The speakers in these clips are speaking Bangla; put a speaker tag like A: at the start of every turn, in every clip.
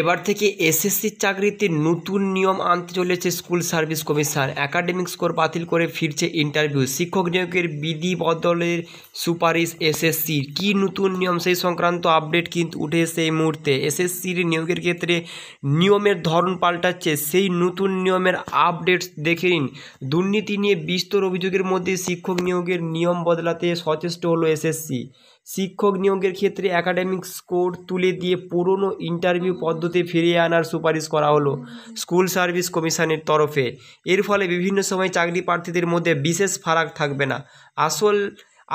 A: এবার থেকে এসএসসি চাকরিতে নতুন নিয়ম আনতে চলেছে school service commission academic score বাতিল করে ফিরছে ইন্টারভিউ শিক্ষক নিয়োগের বিধি বদলের সুপারিশ এসএসসির কী নতুন নিয়ম সেই সংক্রান্ত আপডেট কিন্তু উঠে এসে এই মুহূর্তে এসএসসির নিয়োগের ক্ষেত্রে নিয়মের ধরন পাল্টাচ্ছে সেই নতুন নিয়মের আপডেট দেখে নিন দুর্নীতি নিয়ে বিস্তর অভিযোগের মধ্যে শিক্ষক নিয়োগের নিয়ম বদলাতে সচেষ্ট হলো এসএসসি শিক্ষক নিয়োগের ক্ষেত্রে অ্যাকাডেমিক স্কোর তুলে দিয়ে পুরনো ইন্টারভিউ পদ্ধতি ফিরিয়ে আনার সুপারিশ করা হলো স্কুল সার্ভিস কমিশনের তরফে এর ফলে বিভিন্ন সময় চাকরি প্রার্থীদের মধ্যে বিশেষ ফারাক থাকবে না আসল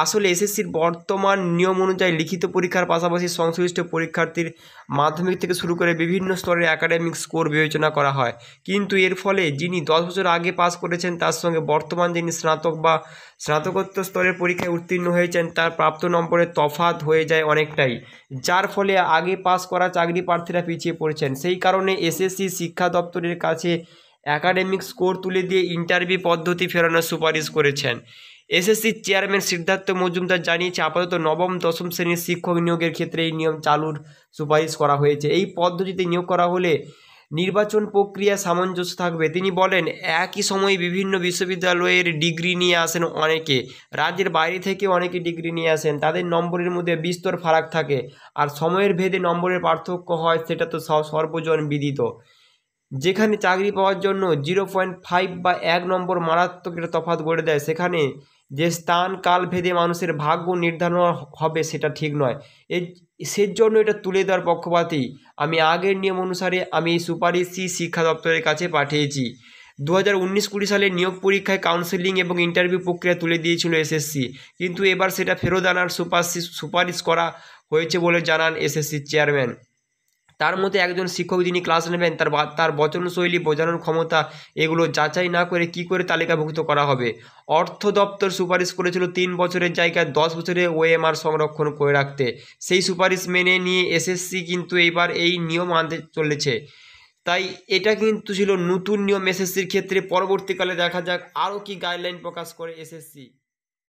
A: আসলে এসএসসির বর্তমান নিয়ম অনুযায়ী লিখিত পরীক্ষার পাশাপাশি সংশ্লিষ্ট পরীক্ষার্থীর মাধ্যমিক থেকে শুরু করে বিভিন্ন স্তরের একাডেমিক স্কোর বিবেচনা করা হয় কিন্তু এর ফলে যিনি দশ বছর আগে পাস করেছেন তার সঙ্গে বর্তমান যিনি স্নাতক বা স্নাতকোত্তর স্তরের পরীক্ষায় উত্তীর্ণ হয়েছেন তার প্রাপ্ত নম্বরের তফাত হয়ে যায় অনেকটাই যার ফলে আগে পাস করা চাকরি প্রার্থীরা পিছিয়ে পড়েছেন সেই কারণে এসএসসি শিক্ষা দপ্তরের কাছে অ্যাকাডেমিক স্কোর তুলে দিয়ে ইন্টারভিউ পদ্ধতি ফেরানোর সুপারিশ করেছেন এসএসসি চেয়ারম্যান সিদ্ধার্থ মজুমদার জানিয়েছে আপাতত নবম দশম শ্রেণীর শিক্ষক নিয়োগের ক্ষেত্রে এই নিয়ম চালুর সুপারিশ করা হয়েছে এই পদ্ধতিতে নিয়োগ করা হলে নির্বাচন প্রক্রিয়া সামঞ্জস্য থাকবে তিনি বলেন একই সময়ে বিভিন্ন বিশ্ববিদ্যালয়ের ডিগ্রি নিয়ে আসেন অনেকে রাজ্যের বাইরে থেকে অনেকে ডিগ্রি নিয়ে আসেন তাদের নম্বরের মধ্যে বিস্তর ফারাক থাকে আর সময়ের ভেদে নম্বরের পার্থক্য হয় সেটা তো সর্বজন বিদিত যেখানে চাকরি পাওয়ার জন্য জিরো পয়েন্ট ফাইভ বা এক নম্বর মারাত্মক তফাত গড়ে দেয় সেখানে যে স্থান কাল ভেদে মানুষের ভাগ্য নির্ধারণ হবে সেটা ঠিক নয় এর সের জন্য এটা তুলে দেওয়ার পক্ষপাতি আমি আগের নিয়ম অনুসারে আমি এই শিক্ষা দপ্তরের কাছে পাঠিয়েছি দু হাজার উনিশ কুড়ি সালে নিয়োগ পরীক্ষায় কাউন্সেলিং এবং ইন্টারভিউ প্রক্রিয়া তুলে দিয়েছিল এসএসসি কিন্তু এবার সেটা ফেরত আনার সুপারিশ সুপারিশ করা হয়েছে বলে জানান এসএসসির চেয়ারম্যান তার মধ্যে একজন শিক্ষক যিনি ক্লাস নেবেন তার তার বচনশৈলী বোঝানোর ক্ষমতা এগুলো যাচাই না করে কি করে তালিকাভুক্ত করা হবে অর্থ দপ্তর সুপারিশ করেছিল তিন বছরের জায়গায় দশ বছরে ওএমআর সংরক্ষণ করে রাখতে সেই সুপারিশ মেনে নিয়ে এসএসসি কিন্তু এইবার এই নিয়ম আনতে চলেছে তাই এটা কিন্তু ছিল নতুন নিয়ম এসএসসির ক্ষেত্রে পরবর্তীকালে দেখা যাক আরও কি গাইডলাইন প্রকাশ করে এসএসসি